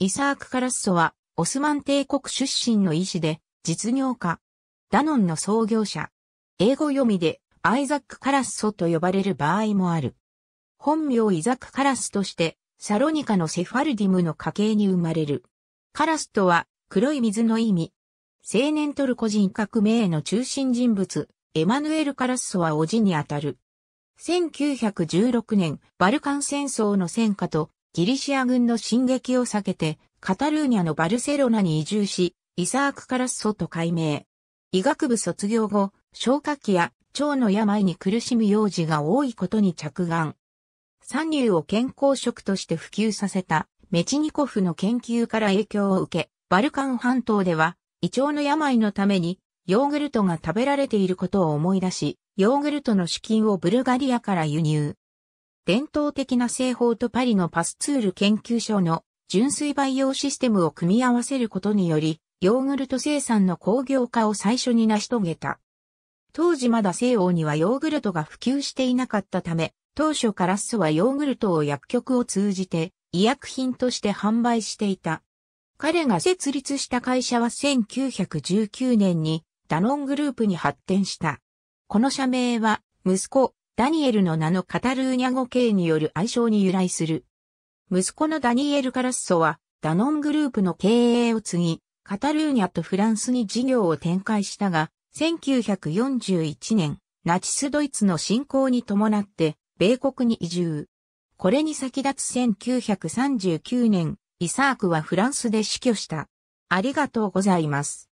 イサーク・カラッソは、オスマン帝国出身の医師で、実業家。ダノンの創業者。英語読みで、アイザック・カラッソと呼ばれる場合もある。本名イザック・カラスとして、サロニカのセファルディムの家系に生まれる。カラスとは、黒い水の意味。青年トルコ人革命の中心人物、エマヌエル・カラッソは叔父にあたる。1916年、バルカン戦争の戦果と、ギリシア軍の進撃を避けて、カタルーニャのバルセロナに移住し、イサーク・カラッソと改名。医学部卒業後、消化器や腸の病に苦しむ幼児が多いことに着眼。三流を健康食として普及させたメチニコフの研究から影響を受け、バルカン半島では胃腸の病のためにヨーグルトが食べられていることを思い出し、ヨーグルトの資金をブルガリアから輸入。伝統的な製法とパリのパスツール研究所の純粋培養システムを組み合わせることにより、ヨーグルト生産の工業化を最初に成し遂げた。当時まだ西欧にはヨーグルトが普及していなかったため、当初カラッソはヨーグルトを薬局を通じて医薬品として販売していた。彼が設立した会社は1919年にダノングループに発展した。この社名は息子ダニエルの名のカタルーニャ語系による愛称に由来する。息子のダニエル・カラッソは、ダノングループの経営を継ぎ、カタルーニャとフランスに事業を展開したが、1941年、ナチスドイツの侵攻に伴って、米国に移住。これに先立つ1939年、イサークはフランスで死去した。ありがとうございます。